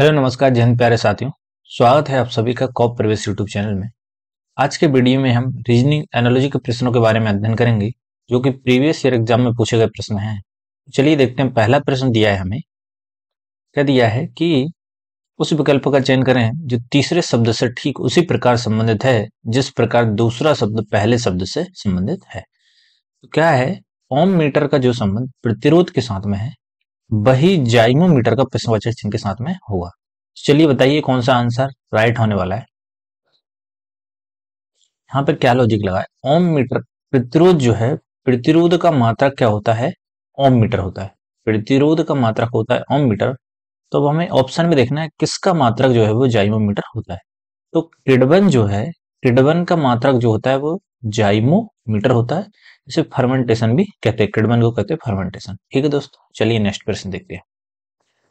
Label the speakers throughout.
Speaker 1: hello नमस्कार जय हिंद प्यारे साथियों स्वागत है आप सभी का कॉप प्रवेश यूट्यूब चैनल में आज के वीडियो में हम रीजनिंग एनोलॉजी के प्रश्नों के बारे में अध्ययन करेंगे जो कि प्रीवियस ईयर एग्जाम में पूछे गए प्रश्न हैं चलिए देखते हैं पहला प्रश्न दिया है हमें क्या दिया है कि उस विकल्प का चयन करें जो तीसरे शब्द से ठीक उसी प्रकार संबंधित है जिस प्रकार दूसरा शब्द पहले शब्द से संबंधित है तो क्या है ओम मीटर का जो संबंध प्रतिरोध के साथ में है वही जाइमोमीटर का प्रश्नवाचक चिन्ह के साथ में होगा चलिए बताइए कौन सा आंसर राइट होने वाला है यहां पर क्या लॉजिक लगा है ओम मीटर प्रतिरोध जो है प्रतिरोध का मात्रक क्या होता है ओम मीटर होता है प्रतिरोध का मात्रक होता है ओम मीटर तो अब हमें ऑप्शन में देखना है किसका मात्रक जो है वो जाइमो मीटर होता है तो किडबन जो है किडबन का मात्रक जो होता है वो जाइमो मीटर होता है इसे फर्मेंटेशन भी कहते हैं किडबन को कहते हैं फर्मेंटेशन ठीक है दोस्तों चलिए नेक्स्ट प्रश्न देखते हैं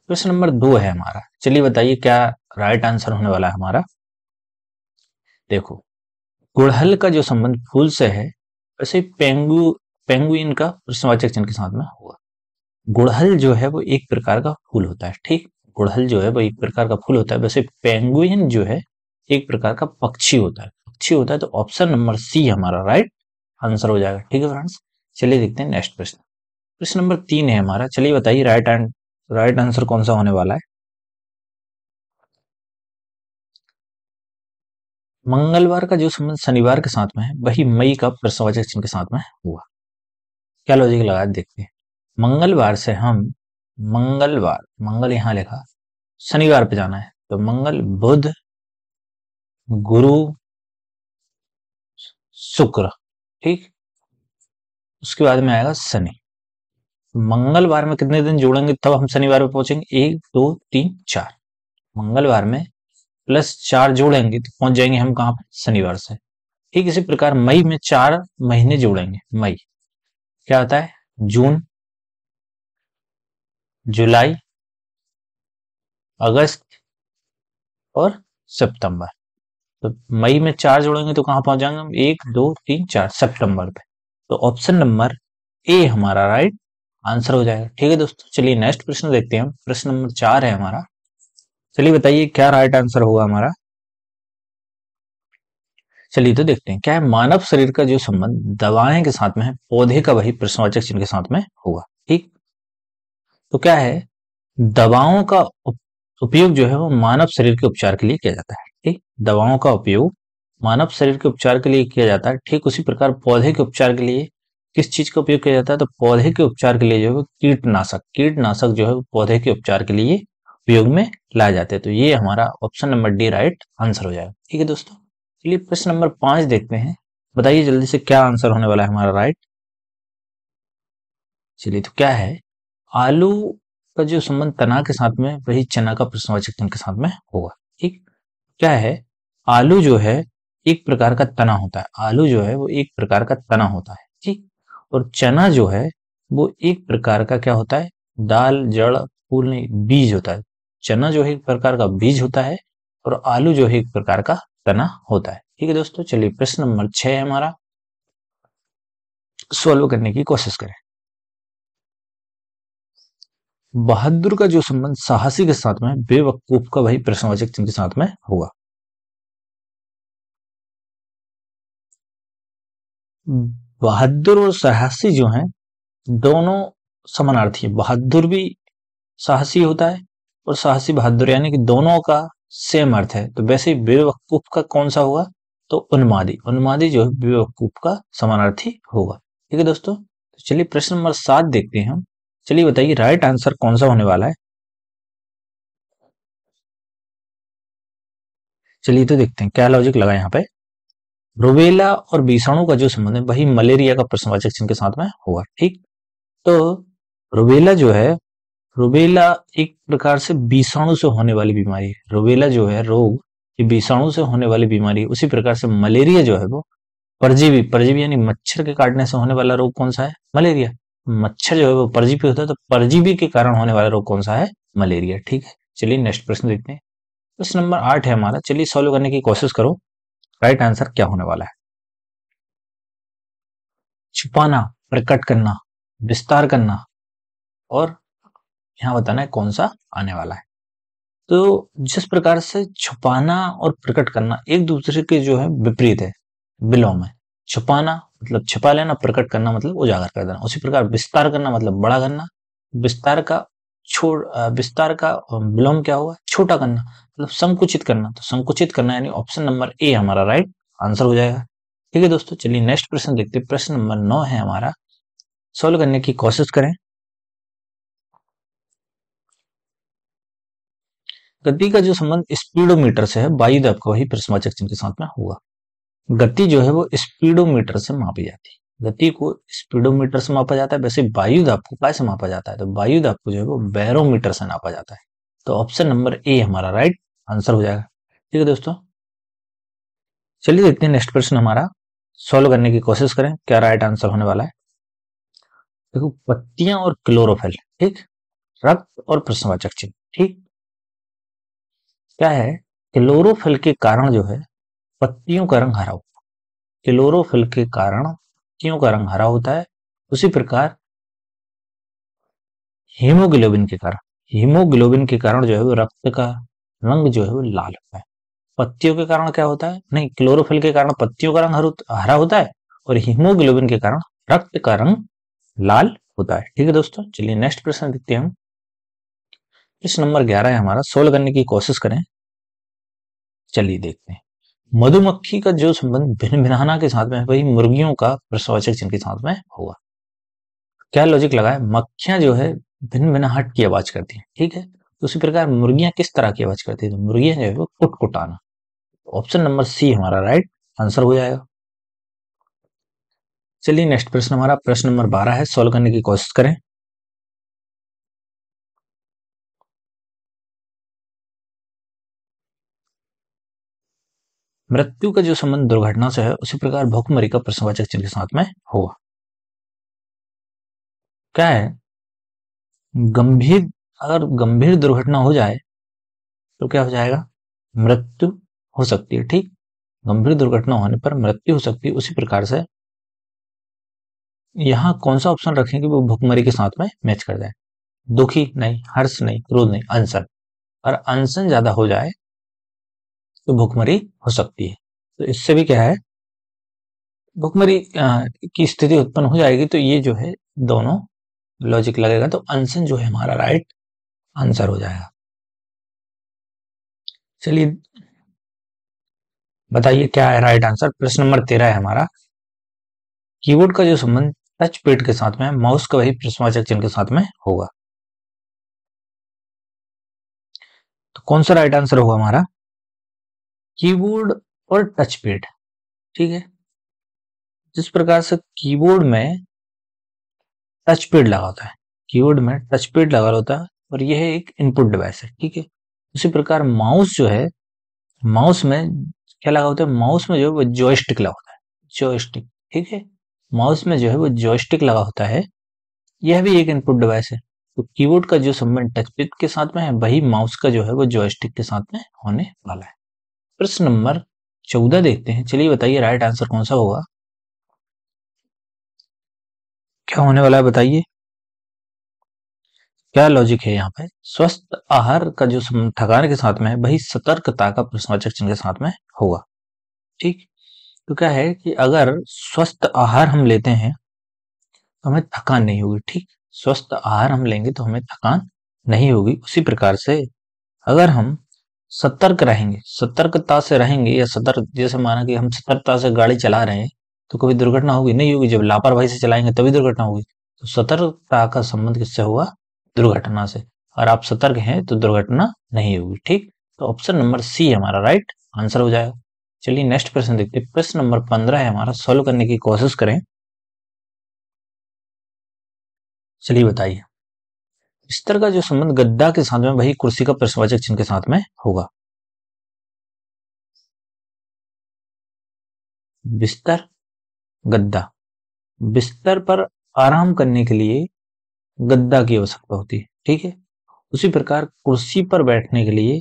Speaker 1: क्वेश्चन नंबर दो है हमारा चलिए बताइए क्या राइट आंसर होने वाला है हमारा देखो गुड़हल का जो संबंध फूल से है वैसे पेंगु पेंगुइन का प्रश्नवाचक चिन्ह के साथ में होगा गुड़हल जो है वो एक प्रकार का फूल होता है ठीक गुड़हल जो है वो एक प्रकार का फूल होता है वैसे पेंगुइन जो है एक प्रकार का पक्षी होता है पक्षी होता है तो ऑप्शन नंबर सी हमारा राइट आंसर
Speaker 2: हो जाएगा ठीक है फ्रेंड्स चलिए देखते हैं नेक्स्ट प्रश्न प्रश्न नंबर तीन है हमारा चलिए बताइए right and right right answer कौन सा होने वाला है मंगलवार का जो संबंध शनिवार के साथ में है वही मई का प्रश्नवाचक चिन्ह
Speaker 1: के साथ में हुआ क्या लॉजिक लगा देखते हैं मंगलवार से हम
Speaker 2: मंगलवार मंगल यहां लिखा शनिवार पे जाना है तो मंगल बुध गुरु शुक्र ठीक उसके बाद में आएगा शनि मंगलवार में कितने दिन जोड़ेंगे
Speaker 1: तब हम शनिवार में पहुंचेंगे एक दो तीन चार मंगलवार में प्लस चार जोड़ेंगे तो पहुंच जाएंगे हम कहां पर शनिवार से ठीक इसी प्रकार मई में चार महीने
Speaker 2: जोड़ेंगे मई क्या होता है जून जुलाई अगस्त और सितंबर
Speaker 1: तो मई में चार जोड़ेंगे तो कहां पहुंच जाएंगे हम एक दो तीन चार सितंबर पे तो ऑप्शन नंबर ए हमारा राइट आंसर हो जाएगा ठीक है दोस्तों चलिए नेक्स्ट प्रश्न देखते हैं प्रश्न नंबर चार है हमारा चलिए बताइए क्या राइट आंसर होगा हमारा चलिए तो देखते हैं क्या है मानव शरीर का जो संबंध दवाएं के साथ में है पौधे का वही प्रश्नवाचक चिन्ह के साथ में होगा ठीक तो क्या है दवाओं का उपयोग जो है वो मानव शरीर के उपचार के लिए किया जाता है ठीक दवाओं का उपयोग मानव शरीर के उपचार के लिए किया जाता है ठीक उसी प्रकार पौधे के उपचार के लिए किस चीज का उपयोग किया जाता है तो पौधे के उपचार के लिए जो है कीटनाशक कीटनाशक जो है पौधे के उपचार के लिए उपयोग में लाए जाते हैं तो ये हमारा option number D right answer हो जाएगा ठीक है दोस्तों चलिए प्रश्न नंबर पांच देखते हैं बताइए जल्दी से क्या आंसर होने वाला है हमारा राइट चलिए तो क्या है आलू का जो संबंध तना के साथ में वही चना का प्रश्नवाचक चिन्ह के साथ में होगा ठीक क्या है आलू जो है एक प्रकार का तना होता है आलू जो है वो एक प्रकार का तना होता है ठीक और चना जो है वो एक प्रकार का क्या होता है दाल जड़ फूल नहीं बीज होता है चना जो है एक प्रकार का बीज होता है और आलू जो है एक
Speaker 2: प्रकार का तना होता है ठीक है दोस्तों चलिए प्रश्न नंबर छह है हमारा सॉल्व करने की कोशिश करें बहादुर का जो संबंध साहसी के साथ में बेवकूफ का वही प्रश्नवाचक चिन्ह के साथ में होगा बहादुर और साहसी जो हैं दोनों समानार्थी हैं बहादुर भी
Speaker 1: साहसी होता है और साहसी बहादुर यानी कि दोनों का सेम अर्थ है तो वैसे बेवकूफ का कौन सा होगा तो उन्मादी उन्मादी जो है बेवकूफ का समानार्थी
Speaker 2: होगा ठीक है दोस्तों तो चलिए प्रश्न नंबर सात देखते हैं हम चलिए बताइए राइट आंसर कौन सा होने वाला है चलिए तो देखते हैं क्या लॉजिक लगा यहाँ पे रुबेला और विषाणु का जो संबंध है वही मलेरिया
Speaker 1: का प्रश्नवाचक चिन्ह के साथ में होगा ठीक तो रुबेला जो है रुबेला एक प्रकार से विषाणु से होने वाली बीमारी है रुबेला जो है रोग ये विषाणु से होने वाली बीमारी उसी प्रकार से मलेरिया जो है वो परजीवी परजीवी यानी मच्छर के काटने से होने वाला रोग कौन सा है मलेरिया मच्छर जो है वो परजीवी होता है तो परजीवी के कारण होने वाला रोग कौन सा है मलेरिया ठीक है चलिए नेक्स्ट प्रश्न देखते हैं प्रश्न नंबर आठ है हमारा चलिए सॉल्व
Speaker 2: करने की कोशिश करो राइट आंसर क्या होने वाला है छुपाना प्रकट करना विस्तार करना और
Speaker 1: यहां बताना है कौन सा आने वाला है तो जिस प्रकार से छुपाना और प्रकट करना एक दूसरे के जो है विपरीत है विलोम है छुपाना मतलब छुपा लेना प्रकट करना मतलब उजागर कर देना उसी प्रकार विस्तार करना मतलब बड़ा करना विस्तार का छोड़ विस्तार का विलोम क्या हुआ छोटा करना मतलब संकुचित करना तो संकुचित करना यानी ऑप्शन नंबर ए हमारा राइट आंसर हो जाएगा ठीक है दोस्तों चलिए नेक्स्ट प्रश्न देखते प्रश्न नंबर नौ है हमारा सोल्व करने की कोशिश करें गति का जो संबंध स्पीडोमीटर से है वायु दब का वही प्रश्नवाचक चिन्ह के साथ में होगा गति जो है वो स्पीडोमीटर से मापी जाती है गति को स्पीडोमीटर से मापा जाता है वैसे वायु दब को कैसे मापा जाता है तो वायु दब को जो है वो बैरोमीटर से नापा जाता है तो ऑप्शन नंबर ए हमारा राइट आंसर हो जाएगा ठीक है दोस्तों चलिए देखते हैं नेक्स्ट प्रश्न हमारा सॉल्व करने की कोशिश करें क्या राइट
Speaker 2: आंसर होने वाला है देखो पत्तियां और क्लोरोफिल ठीक रक्त और प्रश्नवाचक चिन्ह ठीक क्या है क्लोरोफिल के कारण जो है पत्तियों का रंग हरा होता है क्लोरोफिल के कारण पत्तियों का रंग हरा होता है उसी प्रकार हीमोग्लोबिन के
Speaker 1: कारण हीमोग्लोबिन के कारण जो है वो रक्त का रंग जो है वो लाल होता है पत्तियों के कारण क्या होता है नहीं क्लोरोफिल के कारण पत्तियों का रंग हरा होता है और हीमोग्लोबिन के कारण रक्त का रंग लाल होता है ठीक है दोस्तों चलिए नेक्स्ट प्रश्न देखते हैं हम प्रश्न नंबर ग्यारह है हमारा सोल्व करने की कोशिश करें चलिए देखते हैं मधुमक्खी का जो संबंध भिन्न भिनाना के साथ में है वही मुर्गियों का प्रसवाचक चिन्ह के साथ में होगा क्या लॉजिक लगा है मक्खियां जो है भिन्न भिनाहट की आवाज करती है ठीक है तो उसी प्रकार मुर्गियां किस तरह की आवाज करती है तो मुर्गियां जो है वो कुटकुटाना
Speaker 2: ऑप्शन नंबर सी हमारा राइट आंसर हो जाएगा चलिए नेक्स्ट प्रश्न हमारा प्रश्न नंबर बारह है सॉल्व करने की कोशिश करें मृत्यु का जो संबंध दुर्घटना से है उसी प्रकार भूखमरी का प्रश्नवाचक चिन्ह के साथ में होगा क्या है गंभीर अगर गंभीर दुर्घटना हो जाए तो क्या हो जाएगा मृत्यु हो सकती है ठीक गंभीर दुर्घटना होने पर मृत्यु हो सकती है उसी प्रकार से
Speaker 1: यहां कौन सा ऑप्शन रखेंगे वो भुखमरी के साथ में मैच कर जाए दुखी नहीं
Speaker 2: हर्ष नहीं क्रोध नहीं अनशन और अनशन ज्यादा हो जाए तो भुखमरी हो सकती है तो इससे भी क्या है भुखमरी की स्थिति उत्पन्न हो जाएगी तो ये जो है दोनों लॉजिक लगेगा तो अनशन जो है हमारा राइट आंसर हो जाएगा चलिए बताइए क्या है राइट आंसर प्रश्न नंबर तेरह है हमारा कीबोर्ड का जो संबंध टच पेड के साथ में माउस का वही प्रश्नवाचक चिन्ह के साथ में होगा तो कौन सा राइट आंसर होगा हमारा कीबोर्ड और टच पेड ठीक है जिस प्रकार से कीबोर्ड में टच पेड लगा होता है कीबोर्ड में टच पेड लगा होता है
Speaker 1: और यह एक इनपुट डिवाइस है ठीक है उसी प्रकार माउस जो है माउस में क्या लगा होता है माउस में जो है वो जॉयस्टिक लगा होता है जॉयस्टिक ठीक है माउस में जो है वो जॉयस्टिक लगा होता है यह भी एक इनपुट डिवाइस है तो कीबोर्ड का जो संबंध टचपेड के साथ में है वही माउस का जो है वो जॉयस्टिक के साथ में होने वाला है प्रश्न
Speaker 2: नंबर चौदह देखते हैं चलिए बताइए राइट आंसर कौन सा होगा क्या होने वाला है बताइए क्या लॉजिक है यहाँ पे
Speaker 1: स्वस्थ आहार का जो थकान के साथ में है वही सतर्कता का प्रश्नवाचक चिन्ह के साथ में होगा ठीक तो क्या है कि अगर स्वस्थ आहार हम लेते हैं तो हमें थकान नहीं होगी ठीक स्वस्थ आहार हम लेंगे तो हमें थकान नहीं होगी उसी प्रकार से अगर हम सतर्क रहेंगे सतर्कता से रहेंगे या सतर्क जैसे माना कि हम सतर्कता से गाड़ी चला रहे हैं तो कभी दुर्घटना होगी नहीं होगी जब लापरवाही से चलाएंगे तभी दुर्घटना होगी तो सतर्कता का संबंध किससे हुआ दुर्घटना से और आप सतर्क हैं तो दुर्घटना नहीं होगी ठीक तो ऑप्शन नंबर सी हमारा राइट आंसर हो
Speaker 2: जाएगा चलिए नेक्स्ट प्रश्न देखते प्रश्न नंबर पंद्रह है हमारा सॉल्व करने की कोशिश करें चलिए बताइए बिस्तर का जो संबंध गद्दा के साथ में वही कुर्सी का प्रश्नवाचक चिन्ह के साथ में होगा बिस्तर गद्दा बिस्तर पर आराम करने के लिए गद्दा की आवश्यकता होती है ठीक है
Speaker 1: उसी प्रकार कुर्सी पर बैठने के लिए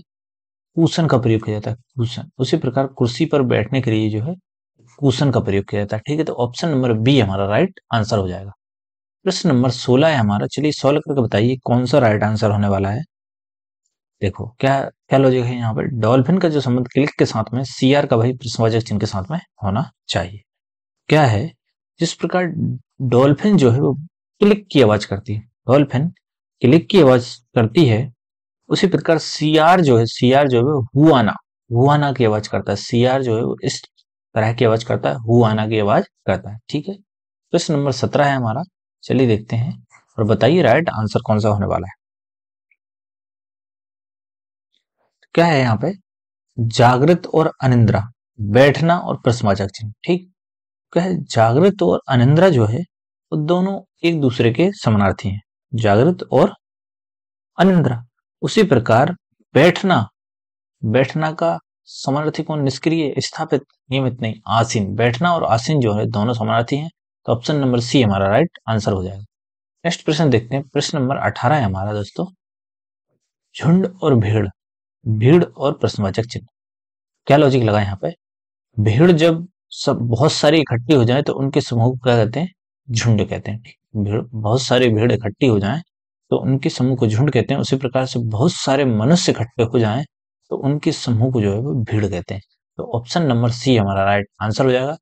Speaker 1: कुशन का प्रयोग किया जाता है कुशन उसी प्रकार कुर्सी पर बैठने के लिए जो है कुशन का प्रयोग किया जाता है ठीक है तो ऑप्शन नंबर बी हमारा राइट आंसर हो जाएगा प्रश्न नंबर सोलह है हमारा चलिए सोलह करके बताइए कौन सा राइट आंसर होने वाला है देखो क्या क्या लॉजिक है यहाँ पर डॉल्फिन का जो संबंध क्लिक के साथ में सीआर का भाई प्रश्नवाचक चिन्ह के साथ में होना चाहिए क्या है जिस प्रकार डॉल्फिन जो है वो क्लिक की आवाज करती है रॉयल क्लिक की आवाज करती है उसी प्रकार सीआर जो है सीआर जो है हुआना हुआना की आवाज करता है सीआर जो है वो इस तरह की आवाज करता है हुआना की आवाज करता है ठीक है प्रश्न
Speaker 2: नंबर सत्रह है हमारा चलिए देखते हैं और बताइए राइट आंसर कौन सा होने वाला है क्या है यहाँ पे जागृत और अनिंद्रा बैठना और प्रश्नवाचक चिन्ह ठीक क्या है जागृत और अनिंद्रा जो
Speaker 1: है और तो दोनों एक दूसरे के समानार्थी हैं जागृत और अनिंद्रा उसी प्रकार बैठना बैठना का समानार्थी कौन निष्क्रिय स्थापित नियमित नहीं आसीन बैठना और आसीन जो है दोनों समानार्थी हैं तो ऑप्शन नंबर सी हमारा राइट आंसर हो जाएगा नेक्स्ट प्रश्न देखते हैं प्रश्न नंबर अठारह है हमारा दोस्तों झुंड और भीड़ भीड़ और प्रश्नवाचक चिन्ह क्या लॉजिक लगा यहाँ पे भीड़ जब सब बहुत सारी इकट्ठी हो जाए तो उनके समूह को क्या कहते हैं झुंड कहते हैं भीड़ बहुत सारी भीड़ इकट्ठी हो जाए तो उनके समूह को झुंड कहते हैं उसी प्रकार से बहुत सारे मनुष्य इकट्ठे हो जाए तो उनके समूह को जो है वो भीड़ कहते हैं तो ऑप्शन नंबर सी हमारा राइट आंसर हो जाएगा